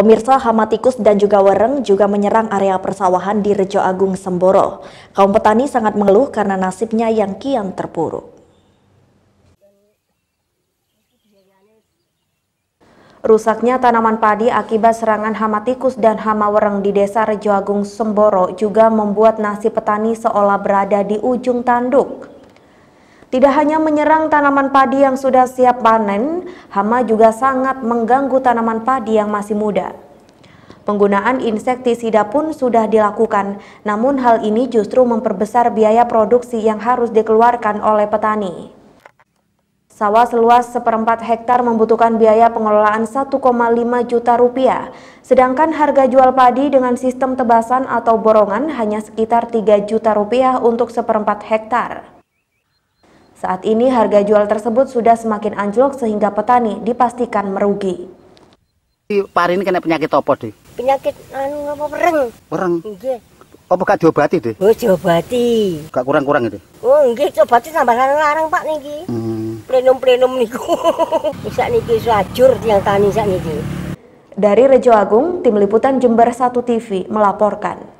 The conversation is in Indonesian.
Pemirsa hama tikus dan juga wereng juga menyerang area persawahan di Rejo Agung Semboro. Kaum petani sangat mengeluh karena nasibnya yang kian terpuruk. Rusaknya tanaman padi akibat serangan hama tikus dan hama wereng di desa Rejo Agung Semboro juga membuat nasib petani seolah berada di ujung tanduk. Tidak hanya menyerang tanaman padi yang sudah siap panen, hama juga sangat mengganggu tanaman padi yang masih muda. Penggunaan insektisida pun sudah dilakukan, namun hal ini justru memperbesar biaya produksi yang harus dikeluarkan oleh petani. Sawah seluas seperempat hektar membutuhkan biaya pengelolaan 1,5 juta rupiah, sedangkan harga jual padi dengan sistem tebasan atau borongan hanya sekitar 3 juta rupiah untuk seperempat hektar. Saat ini harga jual tersebut sudah semakin anjlok sehingga petani dipastikan merugi. ini kena penyakit apa, deh? Penyakit anu apa pereng? Pereng. Nggih. Apa gak diobati, deh? Oh, diobati. Gak kurang-kurang itu? Oh, nggih, diobati tambah larang, Pak niki. Hmm. Plenum-plenum niku. Bisa niki suajur yang tani sak niki. Dari Rejo Agung, tim liputan Jember 1 TV melaporkan.